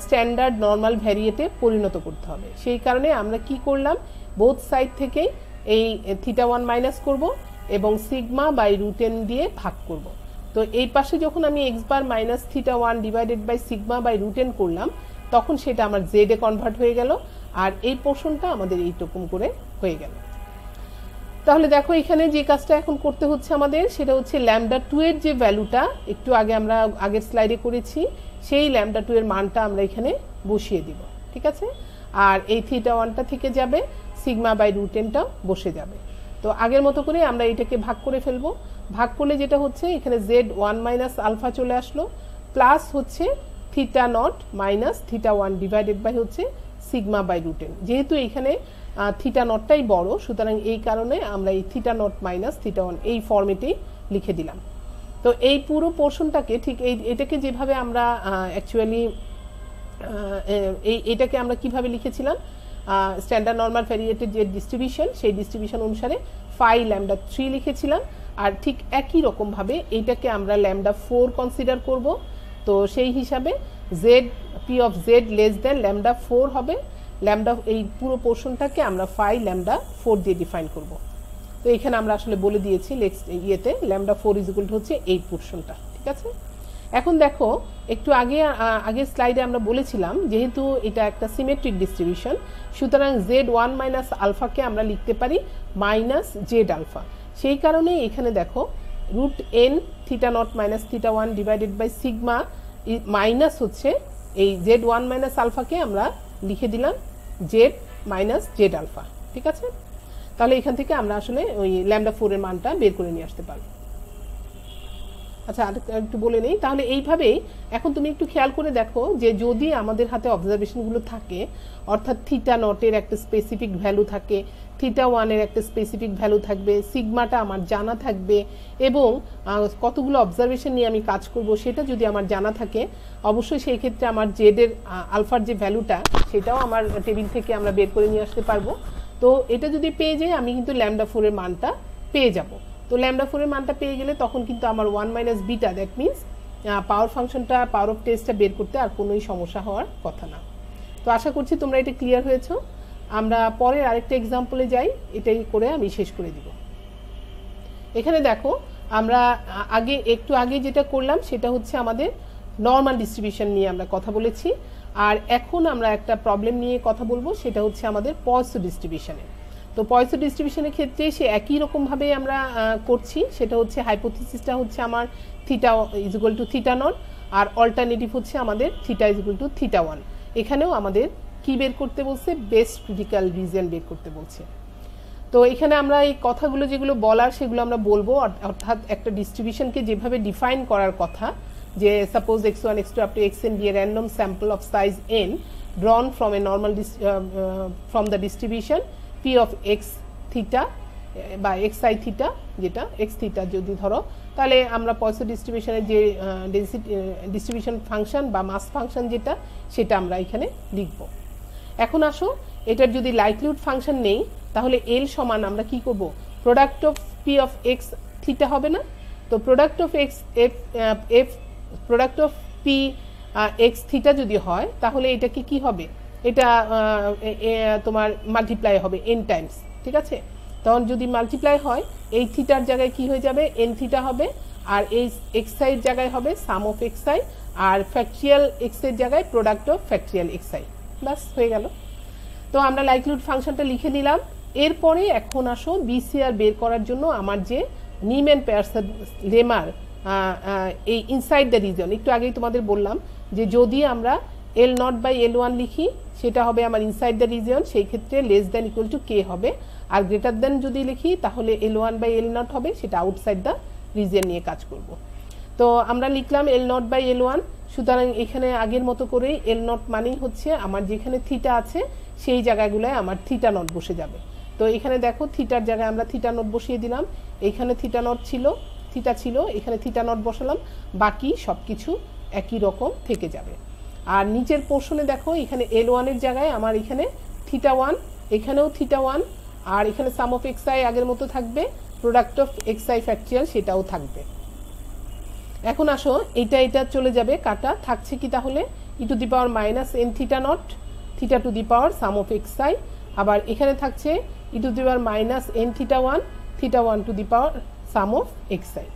স্ট্যান্ডার্ড নর্মাল ভ্যারিয়েটে পরিণত করতে হবে সেই কারণে আমরা কি করলাম বোথ সাইড থেকেই এই থিটা ওয়ান মাইনাস করবো এবং সিগমা বাই রুটেন দিয়ে ভাগ করব তো এই পাশে যখন আমি X bar minus theta one divided by sigma by root N করলাম তখন সেটা আমার জেডে কনভার্ট হয়ে গেল আর এই পোর্শনটা আমাদের এইটুকুম করে হয়ে গেল তাহলে দেখো এখানে যে কাজটা এখন করতে হচ্ছে আমাদের সেটা হচ্ছে ল্যামডা টু এর যে ভ্যালুটা একটু আগে আমরা আগের স্লাইডে করেছি সেই ল্যামডা টু এর মানটা আমরা এখানে বসিয়ে দিব ঠিক আছে আর এই থিটা ওয়ানটা থেকে যাবে সিগমা বাই রুট বসে যাবে তো আগের মতো করে আমরা এটাকে ভাগ করে ফেলবো ভাগ করলে যেটা হচ্ছে এখানে জেড ওয়ান মাইনাস আলফা চলে আসলো প্লাস হচ্ছে theta not minus theta one divided by হচ্ছে সিগমা বাই রুটেন যেহেতু এখানে থিটা নটটাই বড় সুতরাং এই কারণে আমরা এই theta not minus theta one এই ফর্মেটেই লিখে দিলাম তো এই পুরো পোর্শনটাকে ঠিক এই এটাকে যেভাবে আমরা অ্যাকচুয়ালি এই এটাকে আমরা কিভাবে লিখেছিলাম স্ট্যান্ডার্ড নর্মাল ভ্যারিয়েটের যে ডিস্ট্রিবিউশন সেই ডিস্ট্রিবিউশন অনুসারে ফাই ল্যামডা থ্রি লিখেছিলাম আর ঠিক একই রকমভাবে এইটাকে আমরা ল্যামডা ফোর কনসিডার করব তো সেই হিসাবে Z P of Z less than lambda four হবে ল্যামডা এই পুরো পোর্শনটাকে আমরা ফাই ল্যামডা ফোর দিয়ে ডিফাইন করব তো এখানে আমরা আসলে বলে দিয়েছি নেক্সট ইয়েতে ল্যামডা ফোর ইজিকুল হচ্ছে এই পোর্শনটা ঠিক আছে এখন দেখো একটু আগে আগের স্লাইডে আমরা বলেছিলাম যেহেতু এটা একটা সিমেট্রিক ডিস্ট্রিবিউশন সুতরাং জেড ওয়ান মাইনাস আলফাকে আমরা লিখতে পারি মাইনাস জেড আলফা সেই কারণে এখানে দেখো root N theta not minus theta one divided by sigma minus হচ্ছে এই জেড ওয়ান মাইনাস আলফাকে আমরা লিখে দিলাম জেড মাইনাস জেড আলফা ঠিক আছে তাহলে এখান থেকে আমরা আসলে ওই ল্যামডা ফোরের মানটা বের করে নিয়ে আসতে পারবো আচ্ছা একটু বলে নেই তাহলে এইভাবেই এখন তুমি একটু খেয়াল করে দেখো যে যদি আমাদের হাতে অবজারভেশনগুলো থাকে অর্থাৎ থিটা নটের একটা স্পেসিফিক ভ্যালু থাকে থিটা ওয়ানের একটা স্পেসিফিক ভ্যালু থাকবে সিগমাটা আমার জানা থাকবে এবং কতগুলো অবজারভেশন নিয়ে আমি কাজ করব সেটা যদি আমার জানা থাকে অবশ্যই সেই ক্ষেত্রে আমার জেডের আলফার যে ভ্যালুটা সেটাও আমার টেবিল থেকে আমরা বের করে নিয়ে আসতে পারবো তো এটা যদি পেয়ে যাই আমি কিন্তু ল্যামডা ফোরের মানটা পেয়ে যাবো তো ল্যামডা ফোরের মানটা পেয়ে গেলে তখন কিন্তু আমার one minus beta that means power ফাংশনটা পাওয়ার অফ টেস্টটা বের করতে আর কোনোই সমস্যা হওয়ার কথা না তো আশা করছি তোমরা এটা ক্লিয়ার হয়েছ আমরা পরের আরেকটা এক্সাম্পলে যাই এটাই করে আমি শেষ করে দিব এখানে দেখো আমরা আগে একটু আগে যেটা করলাম সেটা হচ্ছে আমাদের নর্মাল ডিস্ট্রিবিউশন নিয়ে আমরা কথা বলেছি আর এখন আমরা একটা প্রবলেম নিয়ে কথা বলবো সেটা হচ্ছে আমাদের পজ ডিস্ট্রিবিউশনের তো পয়সা ডিস্ট্রিবিউশনের ক্ষেত্রে সে একই রকমভাবে আমরা করছি সেটা হচ্ছে হাইপোথিসিসটা হচ্ছে আমার theta is equal to theta nought আর অল্টারনেটিভ হচ্ছে আমাদের theta is equal to theta one এখানেও আমাদের কি বের করতে বলছে বেস্ট ক্রিটিক্যাল রিজন বের করতে বলছে তো এখানে আমরা এই কথাগুলো যেগুলো বলার সেগুলো আমরা বলবো অর্থাৎ একটা ডিস্ট্রিবিউশনকে যেভাবে ডিফাইন করার কথা যে suppose X one X two up to X N be a random sample of size N drawn from a normal from the distribution P of X theta বা এক্স আই থিটা যেটা X theta যদি ধরো তাহলে আমরা পয়সা ডিস্ট্রিবিউশনের যে density distribution function বা মাস function যেটা সেটা আমরা এখানে লিখব এখন আসো এটার যদি লাইকলিউড ফাংশন নেই তাহলে এল সমান আমরা কি করব product of P of X theta হবে না তো product of X F F product of P X theta যদি হয় তাহলে এটাকে কি হবে এটা তোমার মাল্টিপ্লাই হবে এন টাইমস ঠিক আছে তখন যদি মাল্টিপ্লাই হয় এই থিটার জায়গায় কি হয়ে যাবে এন থিটা হবে আর এই এক্সাইয়ের জায়গায় হবে সাম অফ এক্সাই আর ফ্যাক্টরিয়াল এক্সের জায়গায় প্রোডাক্ট অফ ফ্যাক্টরিয়াল এক্সাই ব্যাস হয়ে গেল তো আমরা লাইকলুড ফাংশনটা লিখে নিলাম এরপরে এখন আসো বিসিআর বের করার জন্য আমার যে নিম অ্যান্ড পেয়ারসন লেমার এই ইনসাইড দ্য রিজন একটু আগেই তোমাদের বললাম যে যদি আমরা L not by L one লিখি সেটা হবে আমার ইনসাইড দ্য রিজিয়ন সেই ক্ষেত্রে less than equal to K হবে আর গ্রেটার দ্যান যদি লিখি তাহলে L one by L nought হবে সেটা আউটসাইড দ্য রিজিয়ন নিয়ে কাজ করব তো আমরা লিখলাম L not by L one সুতরাং এখানে আগের মতো করেই এল নট মানেই হচ্ছে আমার যেখানে থিটা আছে সেই জায়গাগুলোয় আমার থিটা নট বসে যাবে তো এখানে দেখো থিটার জায়গায় আমরা থিটা নট বসিয়ে দিলাম এখানে থিটা নট ছিল থিটা ছিল এখানে থিটা নট বসালাম বাকি সব কিছু একই রকম থেকে যাবে আর নিচের পোর্শনে দেখো এখানে এল ওয়ানের জায়গায় আমার এখানে থিটা ওয়ান এখানেও থিটা ওয়ান আর এখানে সাম অফ এক্সআই আগের মতো থাকবে প্রোডাক্ট অফ এক্সআই ফ্যাক্টরিয়াল সেটাও থাকবে এখন আসো এটা এটা চলে যাবে কাটা থাকছে কি তাহলে E to the power minus N theta not theta to the power sum of X I আবার এখানে থাকছে E to the power minus N theta one theta one to the power sum of X I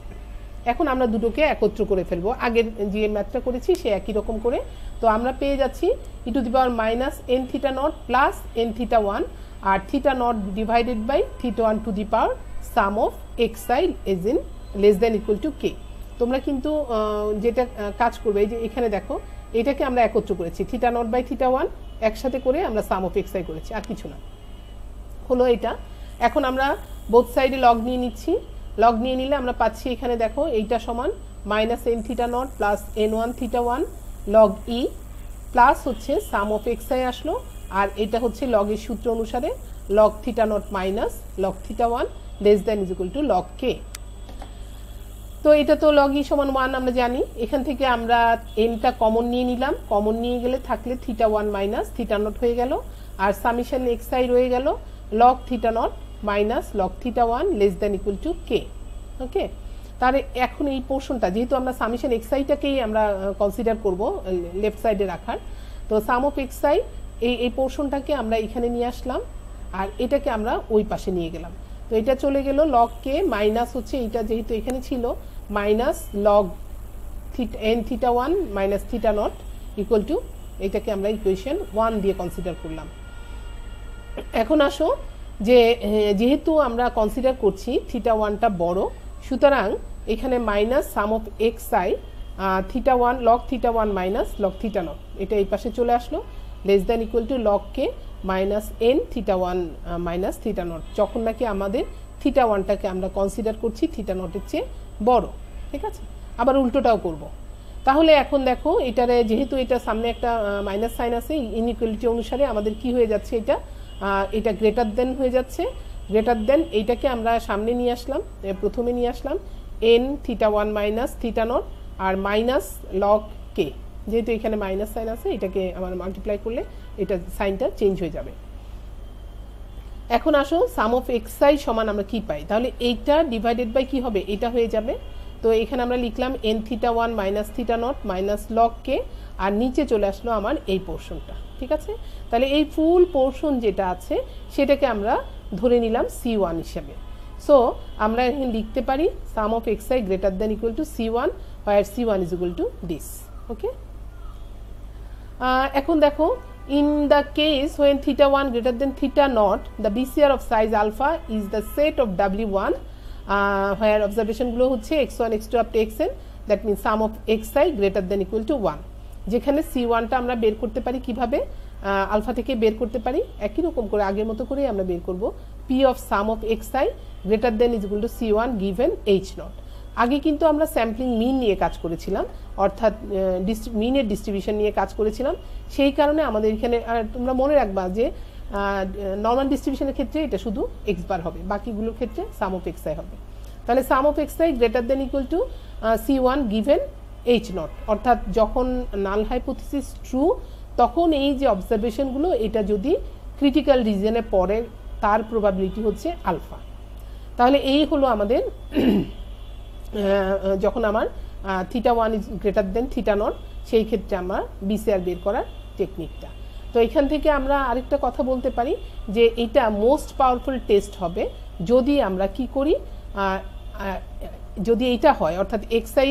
এখন আমরা দুটোকে একত্র করে ফেলবো আগের যে ম্যাথটা করেছি সে একই রকম করে তো আমরা পেয়ে যাচ্ছি E to the power minus N theta nought plus N theta one আর theta not divided by theta one to the power sum of x I as in less than equal to K তোমরা কিন্তু যেটা কাজ করবে এই যে এখানে দেখো এটাকে আমরা একত্র করেছি theta nought by theta one একসাথে করে আমরা সাম অফ এক্স আই করেছি আর কিছু না হলো এটা এখন আমরা বোথ সাইডে লগ নিয়ে নিচ্ছি লগ নিয়ে নিলে আমরা পাচ্ছি এখানে দেখো এইটা সমান minus N theta nought plus N one theta one log E plus হচ্ছে সাম অফ এক্সাই আসলো আর এটা হচ্ছে লগের সূত্র অনুসারে log theta not minus log theta one less than is equal to log K তো এটা তো লগ ই e সমান ওয়ান আমরা জানি এখান থেকে আমরা এনটা কমন নিয়ে নিলাম কমন নিয়ে গেলে থাকলে theta one minus theta nought হয়ে গেল আর সামিশন এক্সাই রয়ে গেল log theta not minus log theta one less than equal to K okay তার এখন এই পোর্শনটা যেহেতু আমরা সামিশন এক্সাইটাকেই আমরা কনসিডার করব লেফট সাইডে রাখার তো সাম অফ এক্সাই এই এই পোর্শনটাকে আমরা এখানে নিয়ে আসলাম আর এটাকে আমরা ওই পাশে নিয়ে গেলাম তো এটা চলে গেল লক কে মাইনাস হচ্ছে এইটা যেহেতু এখানে ছিল minus log theta N theta one minus theta nought equal to এটাকে আমরা ইকুয়েশন ওয়ান দিয়ে কনসিডার করলাম এখন আসো যে যেহেতু আমরা কনসিডার করছি থিটা ওয়ানটা বড় সুতরাং এখানে minus sum of x I theta one log theta one minus log theta nought এটা এই পাশে চলে আসলো less than equal to log K minus N theta one minus theta nought যখন নাকি আমাদের থিটা ওয়ানটাকে আমরা কনসিডার করছি থিটা নটের চেয়ে বড় ঠিক আছে আবার উল্টোটাও করব। তাহলে এখন দেখো এটারে যেহেতু এটা সামনে একটা মাইনাস সাইন আছে ইনইকুয়ালিটি অনুসারে আমাদের কি হয়ে যাচ্ছে এটা এটা গ্রেটার দেন হয়ে যাচ্ছে গ্রেটার দেন এইটাকে আমরা সামনে নিয়ে আসলাম প্রথমে নিয়ে আসলাম N theta one minus theta not আর মাইনাস লগ কে যেহেতু এখানে মাইনাস সাইন আছে এটাকে আমার মাল্টিপ্লাই করলে এটা সাইনটা চেঞ্জ হয়ে যাবে এখন আসো সাম অফ এক্সাই সমান আমরা কি পাই তাহলে এইটা ডিভাইডেড বাই কি হবে এটা হয়ে যাবে তো এখানে আমরা লিখলাম N theta one minus theta not minus log কে আর নিচে চলে আসলো আমার এই পোর্শনটা ঠিক আছে তাহলে এই ফুল পোর্শন যেটা আছে সেটাকে আমরা ধরে নিলাম সি ওয়ান হিসাবে সো আমরা এখানে লিখতে পারি sum of x I greater than equal to C one where C one is equal to this okay এখন দেখো in the case when theta one greater than theta nought the BCR of size alpha is the set of W one where অবজারভেশনগুলো হচ্ছে X one X two up to X N that mean sum of x I greater than equal to one যেখানে C ওয়ানটা আমরা বের করতে পারি কিভাবে alpha থেকে বের করতে পারি একই রকম করে আগের মতো করেই আমরা বের করব P of sum of x I greater than is equal to C one given H naught আগে কিন্তু আমরা স্যাম্পলিং মিন নিয়ে কাজ করেছিলাম অর্থাৎ মিনের ডিস্ট্রিবিউশন নিয়ে কাজ করেছিলাম সেই কারণে আমাদের এখানে তোমরা মনে রাখবা যে নর্মাল ডিস্ট্রিবিউশনের ক্ষেত্রে এটা শুধু এক্স বার হবে বাকিগুলোর ক্ষেত্রে সাম অফ এক্স আই হবে তাহলে sum of x I greater than equal to C one given H naught অর্থাৎ যখন নাল হাইপোথিস ট্রু তখন এই যে অবজারভেশনগুলো এটা যদি ক্রিটিক্যাল রিজনে পড়ে তার প্রবাবিলিটি হচ্ছে আলফা তাহলে এই হলো আমাদের <clears throat> যখন আমার theta one is greater than theta naught সেই ক্ষেত্রে আমার বিসিআর বের করার টেকনিকটা তো এখান থেকে আমরা আরেকটা কথা বলতে পারি যে এটা মোস্ট পাওয়ারফুল টেস্ট হবে যদি আমরা কি করি যদি এইটা হয় অর্থাৎ এক্সআই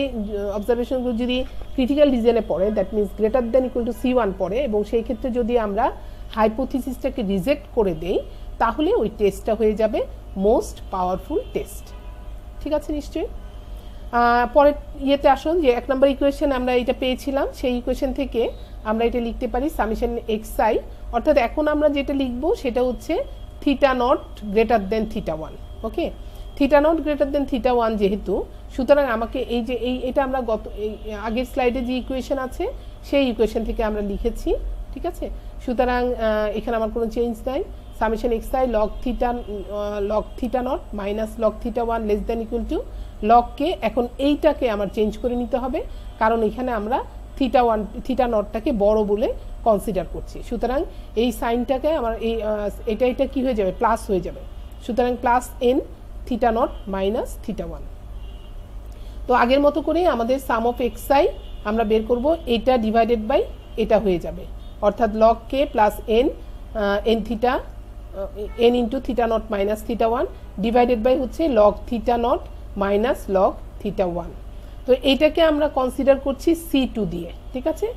অবজারভেশনগুলো যদি ক্রিটিক্যাল রিজনে পড়ে that means greater than equal to C one পড়ে এবং সেই ক্ষেত্রে যদি আমরা হাইপোথিসিসটাকে রিজেক্ট করে দেই তাহলে ওই টেস্টটা হয়ে যাবে মোস্ট পাওয়ারফুল টেস্ট ঠিক আছে নিশ্চয়ই পরের ইয়েতে আসুন যে এক নম্বর ইকুয়েশন আমরা এটা পেয়েছিলাম সেই ইকুয়েশন থেকে আমরা এটা লিখতে পারি সামিশন এক্সআই অর্থাৎ এখন আমরা যেটা লিখব সেটা হচ্ছে theta naught greater than theta one okay theta naught greater than theta one যেহেতু সুতরাং আমাকে এই যে এই এটা আমরা গত এই আগের স্লাইডে যে ইকুয়েশন আছে সেই ইকুয়েশন থেকে আমরা লিখেছি ঠিক আছে সুতরাং এখানে আমার কোনো চেঞ্জ নাই summation x i log theta log theta not minus log theta one less than equal to লককে এখন এইটাকে আমার চেঞ্জ করে নিতে হবে কারণ এখানে আমরা থিটা ওয়ান থিটা নটটাকে বড় বলে কনসিডার করছি সুতরাং এই সাইনটাকে আমার এই এটা এটা কি হয়ে যাবে প্লাস হয়ে যাবে সুতরাং plus N theta not minus theta one তো আগের মতো করে আমাদের সাম অফ এক্সাই আমরা বের করব এটা ডিভাইডেড বাই এটা হয়ে যাবে অর্থাৎ log k plus n n theta n into theta not minus theta one divided by হচ্ছে log theta not minus log theta one তো এইটাকে আমরা কনসিডার করছি সি টু দিয়ে ঠিক আছে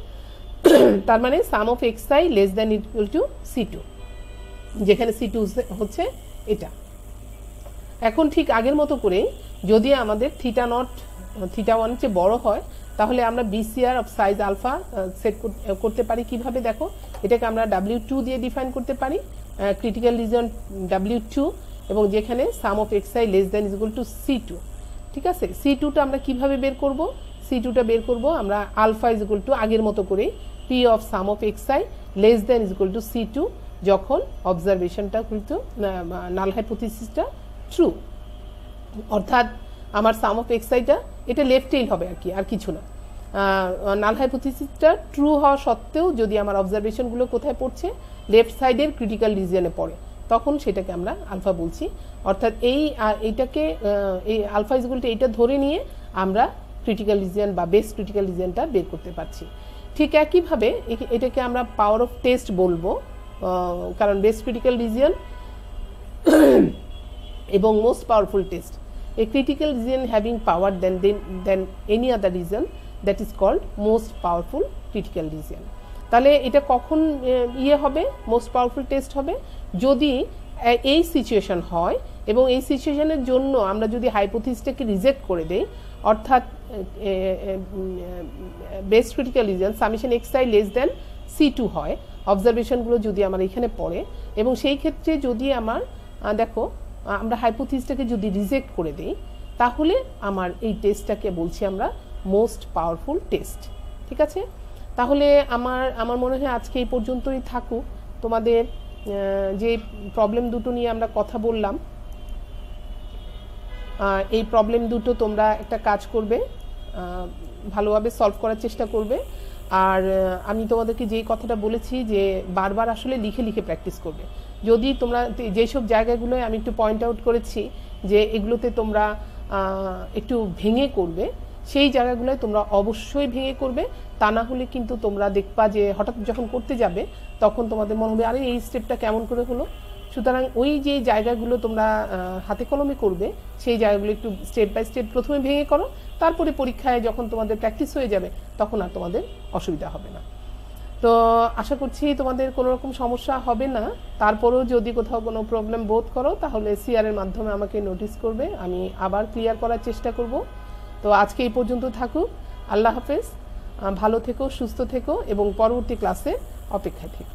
<clears throat> তার মানে sum of x i less than equal to C two যেখানে সি টু হচ্ছে এটা এখন ঠিক আগের মতো করেই যদি আমাদের থিটা নট থিটা ওয়ান চেয়ে বড় হয় তাহলে আমরা BCR of size alpha set করতে পারি কিভাবে দেখো এটাকে আমরা ডাব্লিউ টু দিয়ে ডিফাইন করতে পারি ক্রিটিক্যাল রিজন ডাব্লিউ টু এবং যেখানে sum of x i less than is equal to C two ঠিক আছে সি টুটা আমরা কিভাবে বের করব সি টুটা বের করব আমরা আলফা ইজ ইকুয়াল টু আগের মতো করে P of sum of x i less than is equal to C two যখন অবজারভেশনটা কিন্তু নাল হাইপোথিসিসটা ট্রু অর্থাৎ আমার সাম অফ এক্সাইটা এটা লেফট টেইল হবে আর কি আর কিছু না নাল হাইপোথিসিসটা ট্রু হওয়া সত্ত্বেও যদি আমার অবজারভেশনগুলো কোথায় পড়ছে লেফট সাইডের ক্রিটিক্যাল রিজিয়নে পড়ে তখন সেটাকে আমরা আলফা বলছি অর্থাৎ এই এইটাকে এই আলফা ইজগুলটা এটা ধরে নিয়ে আমরা ক্রিটিক্যাল রিজিয়ন বা বেস্ট ক্রিটিক্যাল রিজিয়নটা বের করতে পারছি ঠিক একইভাবে এটাকে আমরা পাওয়ার অফ টেস্ট বলবো কারণ বেস্ট ক্রিটিক্যাল রিজিয়ন এবং most powerful test a critical region having power than than than any other region that is called most powerful critical region তাহলে এটা কখন ইয়ে হবে মোস্ট পাওয়ারফুল টেস্ট হবে যদি এই সিচুয়েশন হয় এবং এই সিচুয়েশনের জন্য আমরা যদি হাইপোথিসটাকে রিজেক্ট করে দেই অর্থাৎ best critical region summation x i less than C two হয় অবজারভেশনগুলো যদি আমার এখানে পড়ে এবং সেই ক্ষেত্রে যদি আমার দেখো আমরা হাইপোথিসটাকে যদি রিজেক্ট করে দিই তাহলে আমার এই টেস্টটাকে বলছি আমরা মোস্ট পাওয়ারফুল টেস্ট ঠিক আছে তাহলে আমার আমার মনে হয় আজকে এই পর্যন্তই থাকুক তোমাদের যে প্রবলেম দুটো নিয়ে আমরা কথা বললাম এই প্রবলেম দুটো তোমরা একটা কাজ করবে ভালোভাবে সলভ করার চেষ্টা করবে আর আমি তোমাদেরকে যেই কথাটা বলেছি যে বারবার আসলে লিখে লিখে প্র্যাকটিস করবে যদি তোমরা যেসব জায়গাগুলোয় আমি একটু পয়েন্ট আউট করেছি যে এগুলোতে তোমরা একটু ভেঙে করবে সেই জায়গাগুলোয় তোমরা অবশ্যই ভেঙে করবে তা না হলে কিন্তু তোমরা দেখবা যে হঠাৎ যখন করতে যাবে তখন তোমাদের মনে হবে আরে এই স্টেপটা কেমন করে হলো সুতরাং ওই যে জায়গাগুলো তোমরা হাতে কলমে করবে সেই জায়গাগুলো একটু স্টেপ বাই স্টেপ প্রথমে ভেঙে করো তারপরে পরীক্ষায় যখন তোমাদের প্র্যাকটিস হয়ে যাবে তখন আর তোমাদের অসুবিধা হবে না তো আশা করছি তোমাদের কোনো রকম সমস্যা হবে না তারপরেও যদি কোথাও কোনো প্রবলেম বোধ করো তাহলে সিআরের মাধ্যমে আমাকে নোটিস করবে আমি আবার ক্লিয়ার করার চেষ্টা করব তো আজকে এই পর্যন্ত থাকুক আল্লাহ হাফেজ ভালো থেকো সুস্থ থেকো এবং পরবর্তী ক্লাসে অপেক্ষায় থেকো